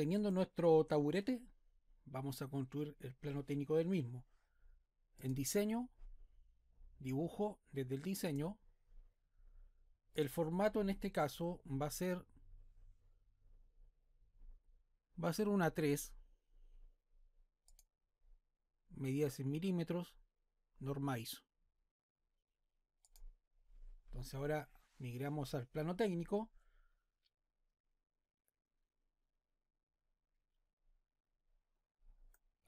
teniendo nuestro taburete, vamos a construir el plano técnico del mismo. En diseño, dibujo desde el diseño. El formato en este caso va a ser va a ser una 3 medidas en milímetros norma ISO. Entonces ahora migramos al plano técnico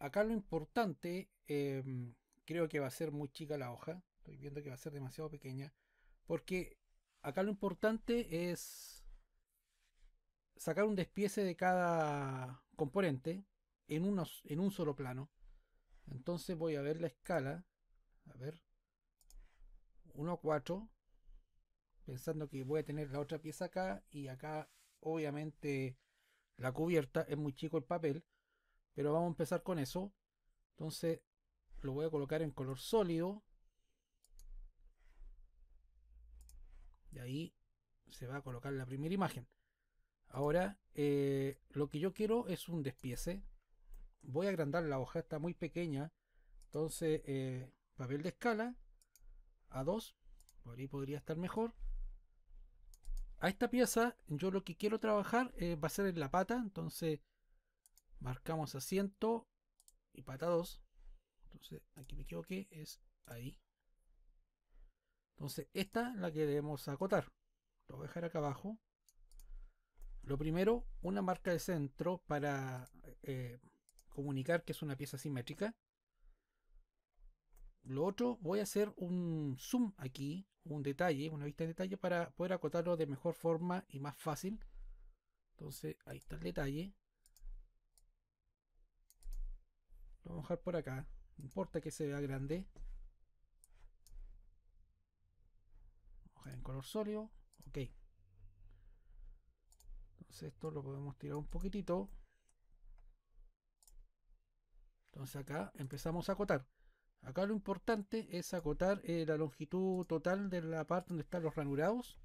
Acá lo importante, em, creo que va a ser muy chica la hoja. Estoy viendo que va a ser demasiado pequeña. Porque acá lo importante es sacar un despiece de cada componente en, unos, en un solo plano. Entonces voy a ver la escala. A ver. 1 a 4. Pensando que voy a tener la otra pieza acá. Y acá, obviamente, la cubierta. Es muy chico el papel. Pero vamos a empezar con eso. Entonces lo voy a colocar en color sólido. Y ahí se va a colocar la primera imagen. Ahora, eh, lo que yo quiero es un despiece. Voy a agrandar la hoja, está muy pequeña. Entonces, eh, papel de escala a 2. Por ahí podría estar mejor. A esta pieza, yo lo que quiero trabajar eh, va a ser en la pata. Entonces, marcamos asiento y patados 2 entonces aquí me equivoqué es ahí entonces esta es la que debemos acotar lo voy a dejar acá abajo lo primero una marca de centro para eh, comunicar que es una pieza simétrica lo otro voy a hacer un zoom aquí un detalle una vista en detalle para poder acotarlo de mejor forma y más fácil entonces ahí está el detalle Lo vamos a dejar por acá. No importa que se vea grande. Vamos en color sólido. Ok. Entonces esto lo podemos tirar un poquitito. Entonces acá empezamos a acotar. Acá lo importante es acotar eh, la longitud total de la parte donde están los ranurados.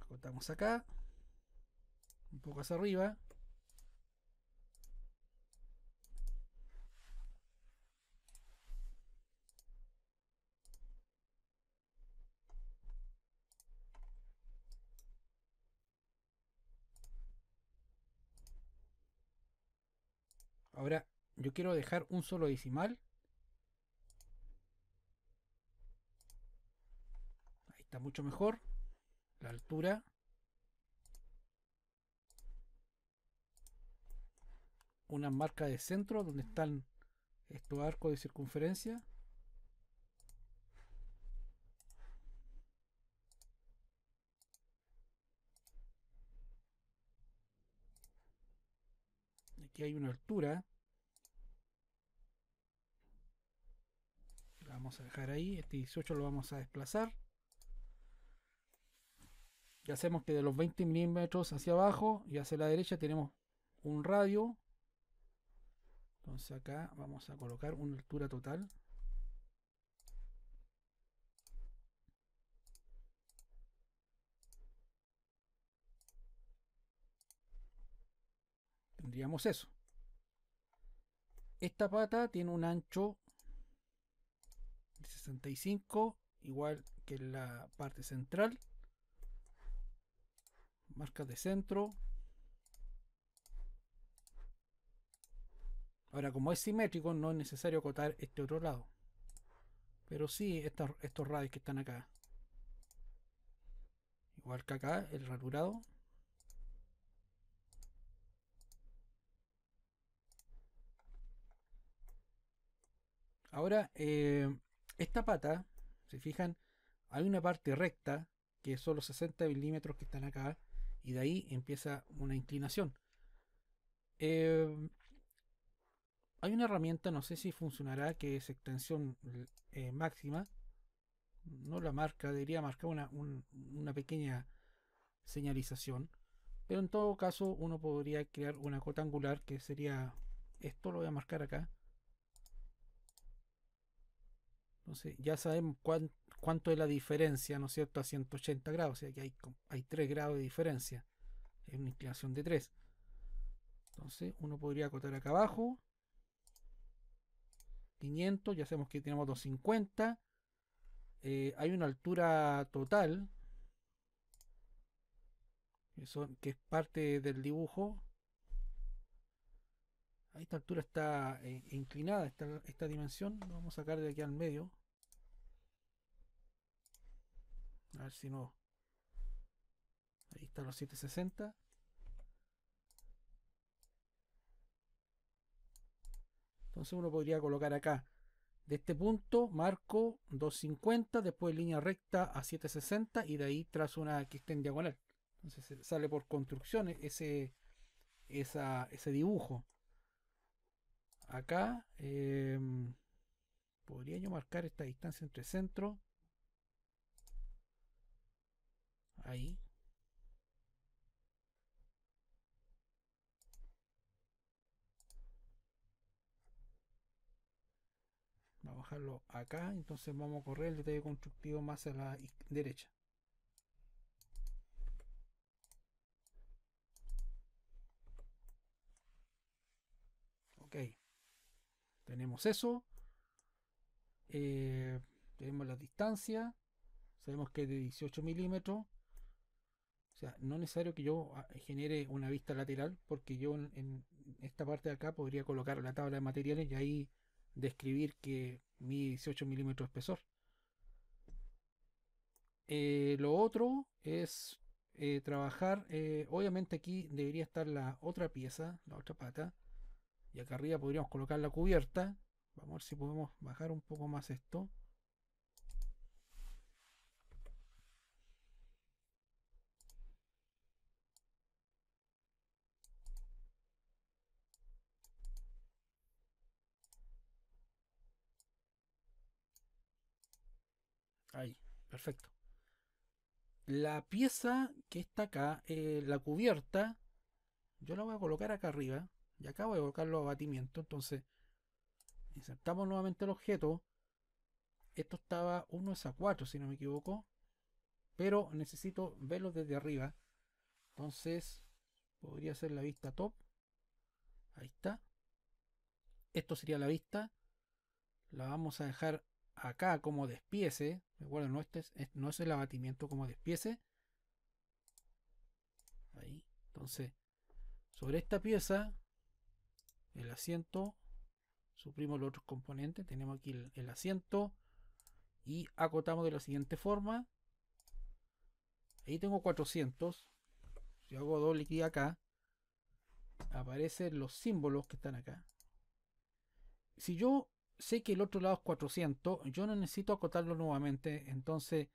Acotamos acá un poco hacia arriba. Ahora yo quiero dejar un solo decimal. Ahí está mucho mejor. La altura una marca de centro donde están estos arcos de circunferencia aquí hay una altura la vamos a dejar ahí este 18 lo vamos a desplazar y hacemos que de los 20 milímetros hacia abajo y hacia la derecha tenemos un radio entonces acá vamos a colocar una altura total. Tendríamos eso. Esta pata tiene un ancho de 65, igual que la parte central. Marca de centro, Ahora, como es simétrico, no es necesario acotar este otro lado. Pero sí estos radios que están acá. Igual que acá, el raturado. Ahora, eh, esta pata, si fijan, hay una parte recta, que son los 60 milímetros que están acá, y de ahí empieza una inclinación. Eh, hay una herramienta, no sé si funcionará, que es extensión eh, máxima. No la marca, debería marcar una, pequeña señalización. Pero en todo caso uno podría crear una cota angular que sería... Esto lo voy a marcar acá. Entonces ya sabemos cuánto es la diferencia, ¿no es cierto?, a 180 grados. O sea que hay, hay 3 grados de diferencia. Es una inclinación de 3. Entonces uno podría acotar acá abajo. 500, ya sabemos que tenemos 250. Eh, hay una altura total, que, que es parte del dibujo. esta altura está eh, inclinada, esta, esta dimensión. vamos a sacar de aquí al medio. A ver si no. Ahí están los 760. Entonces uno podría colocar acá, de este punto marco 250, después línea recta a 760 y de ahí trazo una que esté en diagonal. Entonces sale por construcción ese, ese dibujo. Acá em, podría yo marcar esta distancia entre centro. Ahí, acá entonces vamos a correr el detalle constructivo más a la derecha ok tenemos eso eh, tenemos la distancia sabemos que es de 18 milímetros o sea no es necesario que yo ah, genere una vista lateral porque yo en esta parte de acá podría colocar la tabla de materiales y ahí describir que mi 18 milímetros de espesor. Eh, lo otro es eh, trabajar, eh, obviamente aquí debería estar la otra pieza, la otra pata, y acá arriba podríamos colocar la cubierta. Vamos a ver si podemos bajar un poco más esto. perfecto. La pieza que está acá, eh, la cubierta, yo la voy a colocar acá arriba. Y acá voy a colocar los abatimientos, Entonces, insertamos nuevamente el objeto. Esto estaba 1 a 4, si no me equivoco. Pero necesito verlo desde arriba. Entonces, podría ser la vista top. Ahí está. Esto sería la vista. La vamos a dejar acá como despiece, me No, este es, no es el abatimiento como despiece. Ahí. Entonces, sobre esta pieza, el asiento, suprimo los otros componentes, tenemos aquí el, asiento y acotamos de la siguiente forma. Ahí tengo 400. Si hago doble clic acá, aparecen los símbolos que están acá. Si yo sé que el otro lado es 400, yo no necesito acotarlo nuevamente, entonces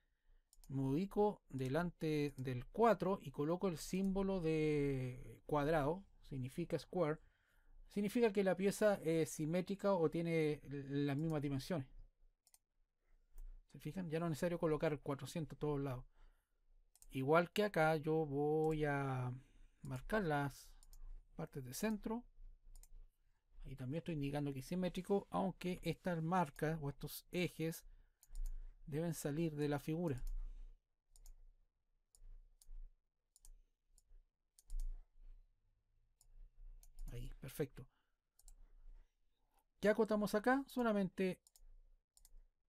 me ubico delante del 4 y coloco el símbolo de cuadrado, significa square, significa que la pieza es simétrica o tiene las mismas dimensiones. ¿Se fijan? Ya no es necesario colocar 400 a todos lados. Igual que acá yo voy a marcar las partes de centro y también estoy indicando que es simétrico aunque estas marcas o estos ejes deben salir de la figura ahí, perfecto ¿qué acotamos acá? solamente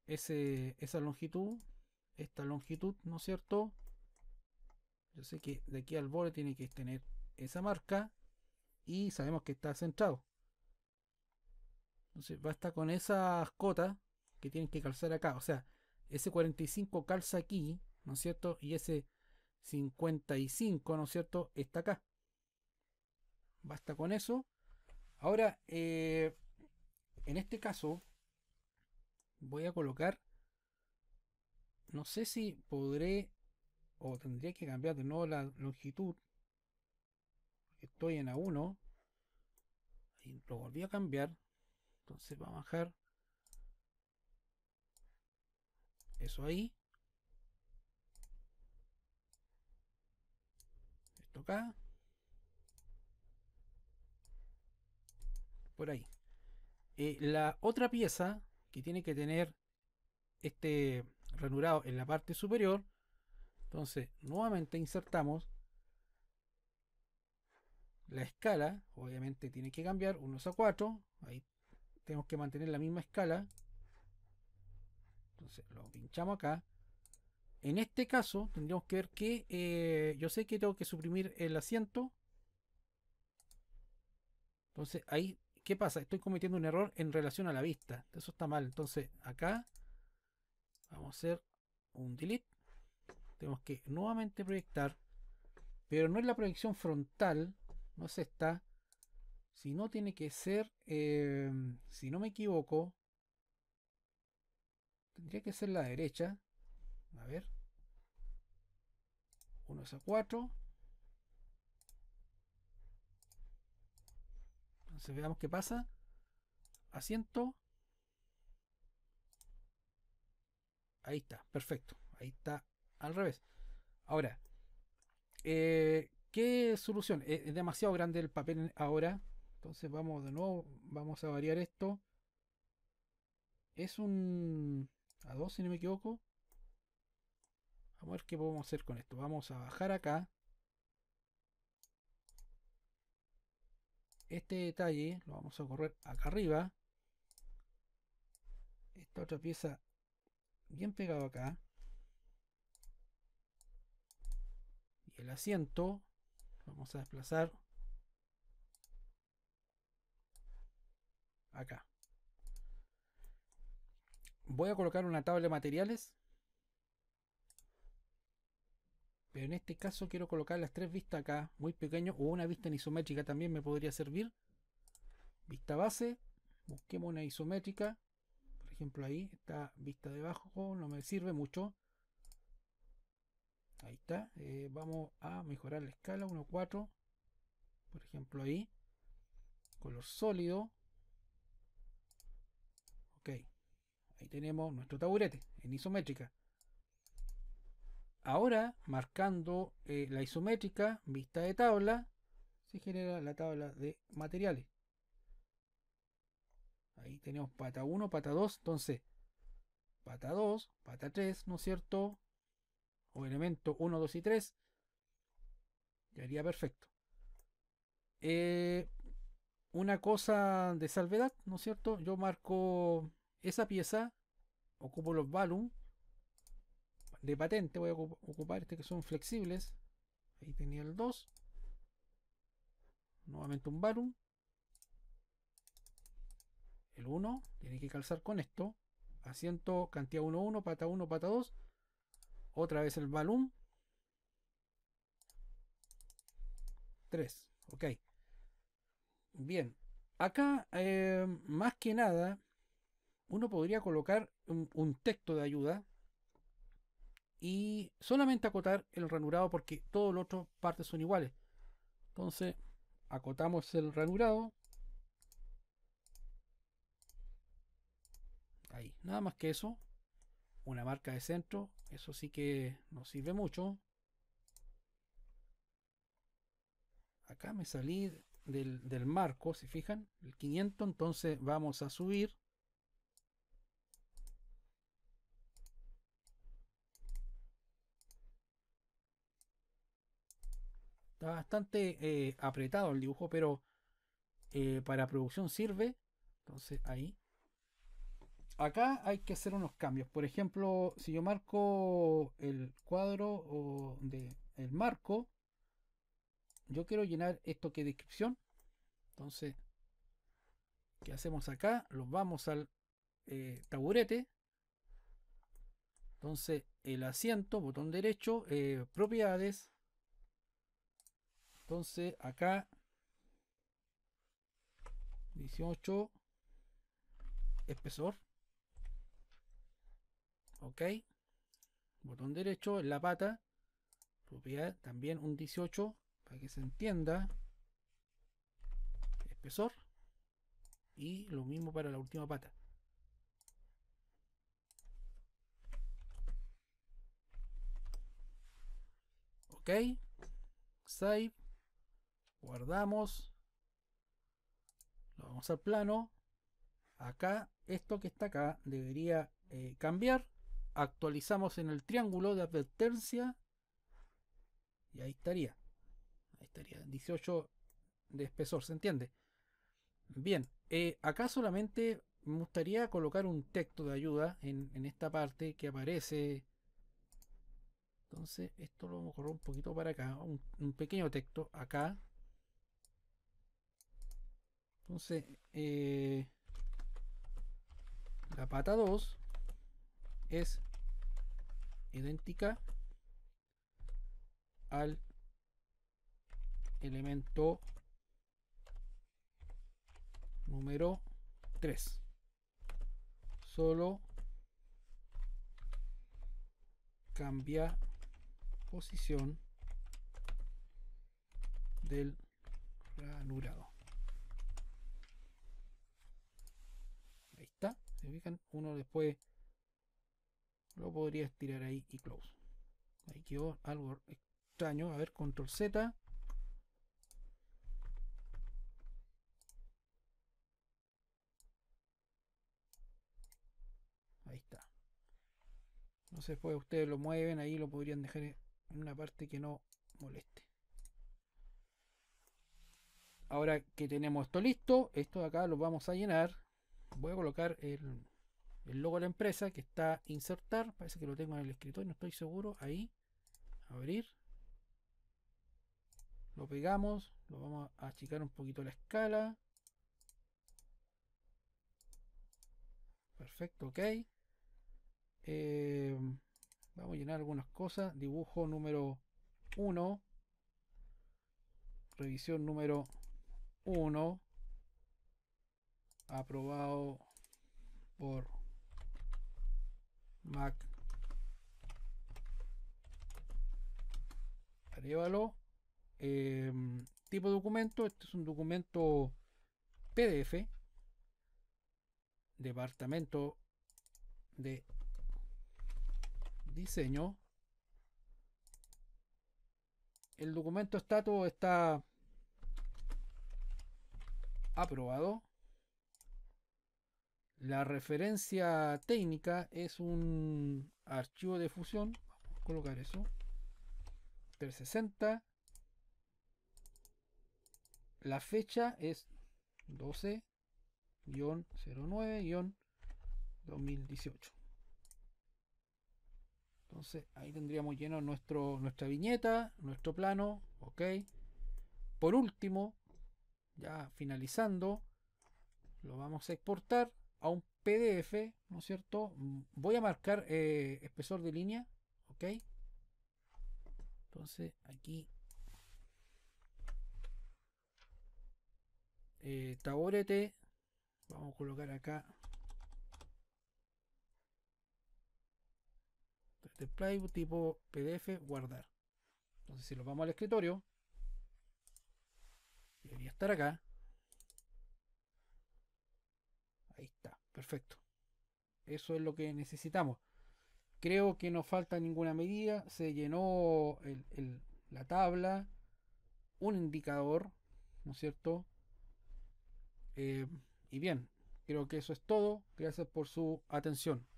ese, esa longitud esta longitud, ¿no es cierto? yo sé que de aquí al borde tiene que tener esa marca y sabemos que está centrado entonces basta con esas cotas que tienen que calzar acá. O sea, ese 45 calza aquí, ¿no es cierto? Y ese 55, ¿no es cierto? Está acá. Basta con eso. Ahora, eh, en este caso, voy a colocar... No sé si podré o tendría que cambiar de nuevo la longitud. Estoy en A1. Y lo volví a cambiar. Entonces vamos a bajar eso ahí. Esto acá. Por ahí. Eh, la otra pieza que tiene que tener este ranurado en la parte superior. Entonces, nuevamente insertamos la escala. Obviamente tiene que cambiar unos a cuatro. Ahí tenemos que mantener la misma escala. Entonces lo pinchamos acá. En este caso tendríamos que ver que eh, yo sé que tengo que suprimir el asiento. Entonces ahí, ¿qué pasa? Estoy cometiendo un error en relación a la vista. Eso está mal. Entonces acá vamos a hacer un delete. Tenemos que nuevamente proyectar. Pero no es la proyección frontal. No es esta. Si no, tiene que ser, em, si no me equivoco, tendría que ser la derecha. A ver. 1 es a 4. Entonces veamos qué pasa. Asiento. Ahí está, perfecto. Ahí está al revés. Ahora, eh, ¿qué solución? E, es demasiado grande el papel ahora. Entonces vamos de nuevo, vamos a variar esto. Es un a 2 si no me equivoco. Vamos a ver qué podemos hacer con esto. Vamos a bajar acá. Este detalle lo vamos a correr acá arriba. Esta otra pieza bien pegado acá. Y el asiento vamos a desplazar acá. Voy a colocar una tabla de materiales. Pero en este caso quiero colocar las tres vistas acá, muy pequeño, o una vista en isométrica también me podría servir. Vista base, busquemos una isométrica. Por ejemplo ahí, está vista debajo no me sirve mucho. Ahí está. Eh, vamos a mejorar la escala 1.4. Por ejemplo ahí. Color sólido. Ok. Ahí tenemos nuestro taburete en isométrica. Ahora, marcando eh, la isométrica, vista de tabla, se genera la tabla de materiales. Ahí tenemos pata 1, pata 2. Entonces, pata 2, pata 3, ¿no es cierto? O elemento 1, 2 y 3. Quedaría perfecto. Eh, una cosa de salvedad, ¿no es cierto? Yo marco esa pieza, ocupo los valum de patente, voy a ocupar este que son flexibles. Ahí tenía el 2. Nuevamente un valum. El 1 tiene que calzar con esto. Asiento, cantidad 1, 1, pata 1, pata 2. Otra vez el valum. 3. Ok. Bien, acá eh, más que nada uno podría colocar un, texto de ayuda y solamente acotar el ranurado porque todas las otras partes son iguales. Entonces acotamos el ranurado. Ahí, nada más que eso. Una marca de centro, eso sí que nos sirve mucho. Acá me salí del, marco, si fijan, el 500, entonces vamos a subir. Está bastante eh, apretado el dibujo, pero eh, para producción sirve. Entonces ahí. Acá hay que hacer unos cambios. Por ejemplo, si yo marco el cuadro o de el marco, yo quiero llenar esto que descripción. Entonces, ¿qué hacemos acá? Los vamos al eh, taburete. Entonces, el asiento, botón derecho, eh, propiedades. Entonces, acá 18 espesor. Ok. Botón derecho en la pata. Propiedad también un 18 para que se entienda espesor y lo mismo para la última pata ok save guardamos lo vamos al plano acá esto que está acá debería eh, cambiar actualizamos en el triángulo de advertencia y ahí estaría 18 de espesor, ¿se entiende? Bien, eh, acá solamente me gustaría colocar un texto de ayuda en, esta parte que aparece. Entonces, esto lo vamos a correr un poquito para acá, un, pequeño texto acá. Entonces, eh, la pata 2 es idéntica al elemento número 3 solo cambia posición del ranurado ahí está se fijan uno después lo podría estirar ahí y close ahí quedó algo extraño a ver control z No sé, después pues, ustedes lo mueven, ahí lo podrían dejar en una parte que no moleste. Ahora que tenemos esto listo, esto de acá lo vamos a llenar. Voy a colocar el, el logo de la empresa que está insertar. Parece que lo tengo en el escritorio, no estoy seguro. Ahí, abrir. Lo pegamos, lo vamos a achicar un poquito la escala. Perfecto, ok. Eh, vamos a llenar algunas cosas. Dibujo número 1. Revisión número 1. Aprobado por Mac. Arévalo. Eh, tipo de documento. Este es un documento PDF. Departamento de diseño. El documento estatus está aprobado. La referencia técnica es un archivo de fusión. Vamos a colocar eso. 360. La fecha es 12-09-2018. Entonces ahí tendríamos lleno nuestro, nuestra viñeta, nuestro plano, ok. Por último, ya finalizando, lo vamos a exportar a un PDF, ¿no es cierto? Voy a marcar eh, espesor de línea, ok. Entonces aquí eh, taborete, vamos a colocar acá de este tipo PDF, guardar. Entonces, si lo vamos al escritorio, debería estar acá. Ahí está, perfecto. Eso es lo que necesitamos. Creo que no falta ninguna medida. Se llenó el, la tabla, un indicador, ¿no es cierto? Eh, y bien, creo que eso es todo. Gracias por su atención.